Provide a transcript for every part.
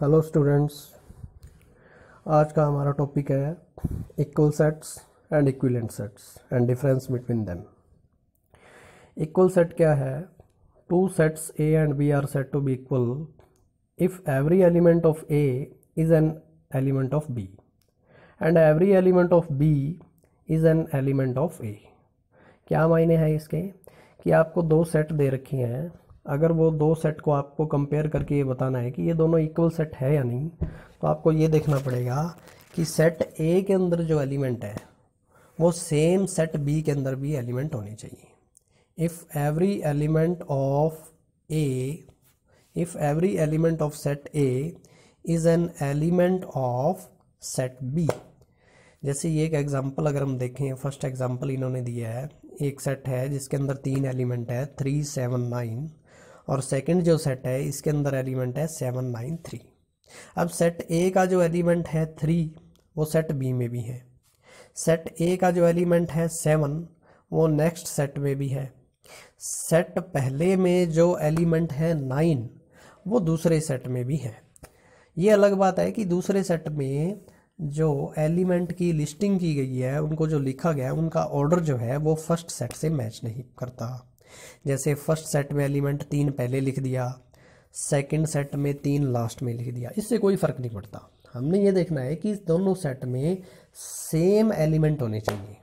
hello students आज का हमारा टॉपिक है equal sets and equivalent sets and difference between them equal set क्या है two sets A and B are set to be equal if every element of A is an element of B and every element of B is an element of A क्या मायने हैं इसके कि आपको दो set दे रखी हैं अगर वो दो सेट को आपको कंपेयर करके ये बताना है कि ये दोनों इक्वल सेट है या नहीं तो आपको ये देखना पड़ेगा कि सेट ए के अंदर जो एलिमेंट है वो सेम सेट बी के अंदर भी एलिमेंट होने चाहिए if every element of A if every element of set A is an element of set B जैसे ये एक एग्जांपल अगर हम देखें फर्स्ट एग्जांपल इन्होंने दिया है एक सेट है जिसके अंदर तीन एलिमेंट है थ्री सेवन नाइन और सेकंड जो सेट है इसके अंदर एलिमेंट है सेवन नाइन थ्री अब सेट ए का जो एलिमेंट है थ्री वो सेट बी में भी है सेट ए का जो एलिमेंट है सेवन वो नेक्स्ट सेट में भी है सेट पहले में जो एलिमेंट है नाइन वो दूसरे सेट में भी है ये अलग बात है कि दूसरे सेट में जो एलिमेंट की लिस्टिंग की गई है उनको जो लिखा गया है उनका ऑर्डर जो है वो फर्स्ट सेट से मैच नहीं करता जैसे फर्स्ट सेट में एलिमेंट तीन पहले लिख दिया सेकंड सेट में तीन लास्ट में लिख दिया इससे कोई फ़र्क नहीं पड़ता हमने ये देखना है कि दोनों सेट में सेम एलिमेंट होने चाहिए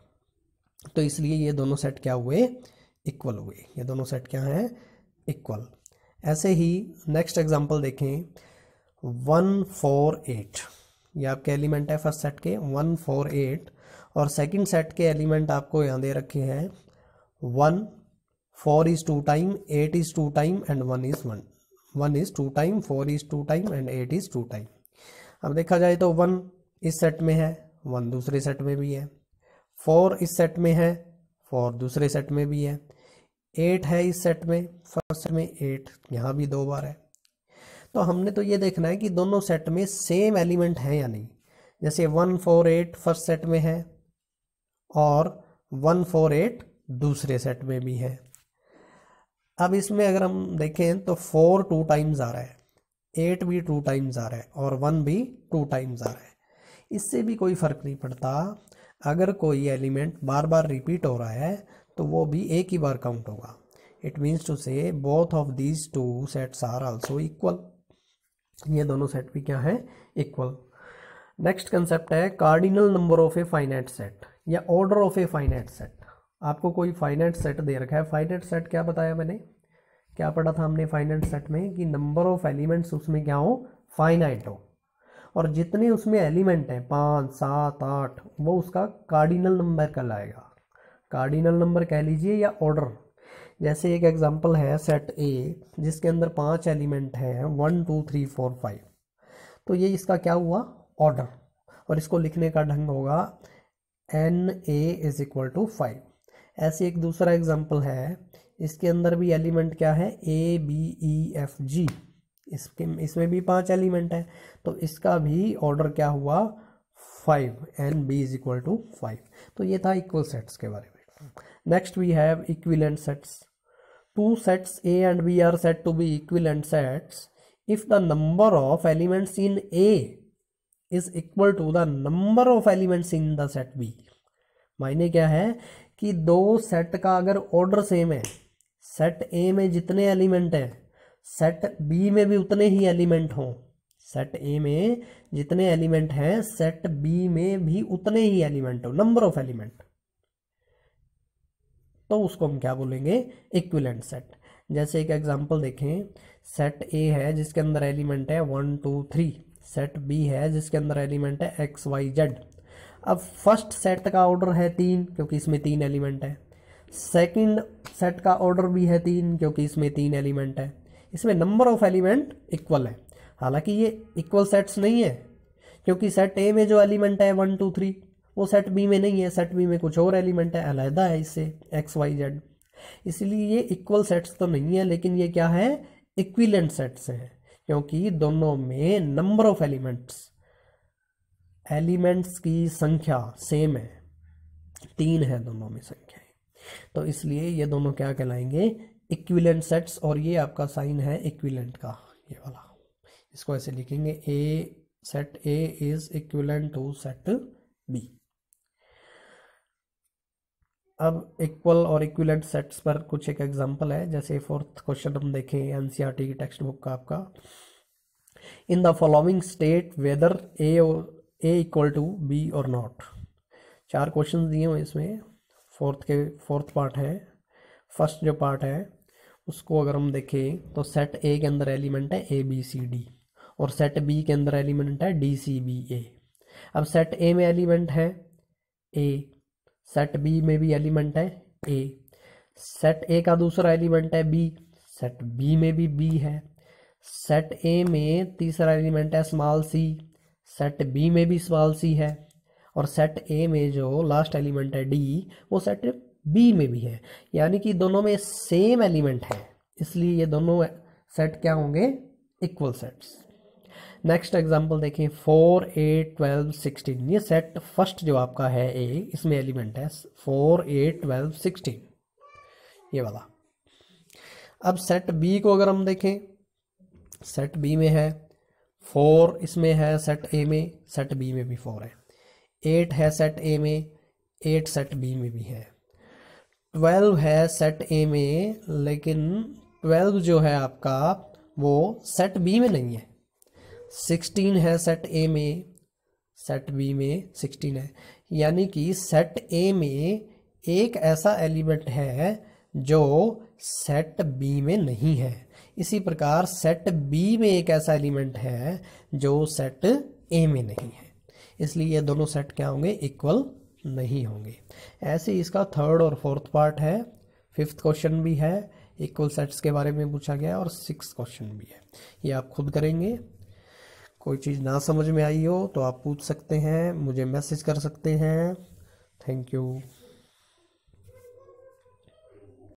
तो इसलिए ये दोनों सेट क्या हुए इक्वल हुए ये दोनों सेट क्या हैं इक्वल ऐसे ही नेक्स्ट एग्जांपल देखें वन फोर एट ये आपके एलिमेंट है फर्स्ट सेट के वन फोर एट और सेकंड सेट के एलिमेंट आपको यहाँ दे रखे हैं one four is two time eight is two time and one is one one is two time four is two time and eight is two time अब देखा जाए तो वन इस सेट में है वन दूसरे सेट में भी है फोर इस सेट में है फोर दूसरे सेट में भी है एट है इस सेट में फर्स्ट में एट यहाँ भी दो बार है तो हमने तो ये देखना है कि दोनों सेट में सेम एलिमेंट है या नहीं जैसे one four eight first set में है और वन फोर एट दूसरे सेट में भी है अब इसमें अगर हम देखें तो फोर टू टाइम्स आ रहा है एट भी टू टाइम्स आ रहा है और वन भी टू टाइम्स आ रहा है इससे भी कोई फ़र्क नहीं पड़ता अगर कोई एलिमेंट बार बार रिपीट हो रहा है तो वो भी एक ही बार काउंट होगा it means to say both of these two sets are also equal ये दोनों सेट भी क्या है इक्वल नेक्स्ट कंसेप्ट है cardinal number of a finite set or order of a finite set आपको कोई फाइनाइट सेट दे रखा है फाइनाइट सेट क्या बताया मैंने क्या पढ़ा था हमने फाइनाइट सेट में कि नंबर ऑफ एलिमेंट्स उसमें क्या हो फाइनाइट हो और जितने उसमें एलिमेंट हैं पाँच सात आठ वो उसका कार्डिनल नंबर कहलाएगा कार्डिनल नंबर कह लीजिए या ऑर्डर जैसे एक एग्जांपल है सेट ए जिसके अंदर पांच एलिमेंट हैं one two three four five तो ये इसका क्या हुआ ऑर्डर और इसको लिखने का ढंग होगा n A is equal to five ऐसे एक दूसरा एग्जाम्पल है इसके अंदर भी एलिमेंट क्या है A B E F G इसके इसमें भी पांच एलिमेंट हैं तो इसका भी ऑर्डर क्या हुआ five and B is equal to five तो ये था इक्वल सेट्स के बारे में next we have equivalent sets two sets A and B are set to be equivalent sets if the number of elements in A is equal to the number of elements in the set B मायने क्या है कि दो सेट का अगर order same है set A में जितने एलिमेंट हैं सेट बी में भी उतने ही एलिमेंट हों सेट ए में जितने एलिमेंट हैं सेट बी में भी उतने ही एलिमेंट हो नंबर ऑफ एलिमेंट तो उसको हम क्या बोलेंगे इक्विलेंट सेट जैसे एक एग्जांपल देखें सेट ए है जिसके अंदर एलिमेंट है one two three set B है जिसके अंदर एलिमेंट है एक्स वाई जेड अब फर्स्ट सेट का ऑर्डर है तीन क्योंकि इसमें तीन एलिमेंट है सेकंड सेट का ऑर्डर भी है तीन क्योंकि इसमें तीन एलिमेंट है इसमें नंबर ऑफ एलिमेंट इक्वल है हालांकि ये इक्वल सेट्स नहीं है क्योंकि सेट ए में जो एलिमेंट है वन टू थ्री वो सेट बी में नहीं है सेट बी में कुछ और एलिमेंट है अलहदा है इससे एक्स वाई जेड इसलिए ये इक्वल सेट्स तो नहीं है लेकिन ये क्या है इक्विलेंट सेट्स हैं क्योंकि दोनों में नंबर ऑफ एलिमेंट्स एलिमेंट्स की संख्या सेम है तीन है दोनों में संख्या तो इसलिए ये दोनों क्या कहलाएंगे इक्विलेंट सेट्स और ये आपका साइन है इक्विलेंट का ये वाला इसको ऐसे लिखेंगे a set A is equivalent to set B अब इक्वल और इक्विलेंट सेट्स पर कुछ एक एग्जांपल है जैसे फोर्थ क्वेश्चन हम देखें एनसीईआरटी e की टेक्स्ट बुक का आपका in the following state whether A और ए इक्वल टू बी और नॉट चार क्वेश्चन दिए हुए इसमें फोर्थ के फोर्थ पार्ट है फर्स्ट जो पार्ट है उसको अगर हम देखें तो सेट ए के अंदर एलिमेंट है ए बी सी डी और सेट बी के अंदर एलिमेंट है डी सी बी ए अब सेट ए में एलिमेंट है ए सेट बी में भी एलिमेंट है ए सेट ए का दूसरा एलिमेंट है बी सेट बी में भी बी है सेट ए में तीसरा एलिमेंट है स्मॉल सी सेट बी में भी सवाल सी है और सेट ए में जो लास्ट एलिमेंट है डी वो सेट बी में भी है यानी कि दोनों में सेम एलिमेंट है इसलिए ये दोनों सेट क्या होंगे इक्वल सेट्स नेक्स्ट एग्जांपल देखें फोर एट ट्वेल्व सिक्सटीन ये सेट फर्स्ट जो आपका है ए इसमें एलिमेंट है फोर एट ट्वेल्व सिक्सटीन ये वाला अब सेट बी को अगर हम देखें सेट बी में है फोर इसमें है सेट ए में सेट बी में भी फोर है एट है सेट ए में एट सेट बी में भी है ट्वेल्व है सेट ए में लेकिन ट्वेल्व जो है आपका वो सेट बी में नहीं है सिक्सटीन है सेट ए में सेट बी में सिक्सटीन है यानी कि सेट ए में एक ऐसा एलिमेंट है जो सेट बी में नहीं है इसी प्रकार सेट बी में एक ऐसा एलिमेंट है जो सेट ए में नहीं है इसलिए ये दोनों सेट क्या होंगे इक्वल नहीं होंगे ऐसे इसका थर्ड और फोर्थ पार्ट है फिफ्थ क्वेश्चन भी है इक्वल सेट्स के बारे में पूछा गया और सिक्स क्वेश्चन भी है ये आप खुद करेंगे कोई चीज़ ना समझ में आई हो तो आप पूछ सकते हैं मुझे मैसेज कर सकते हैं थैंक यू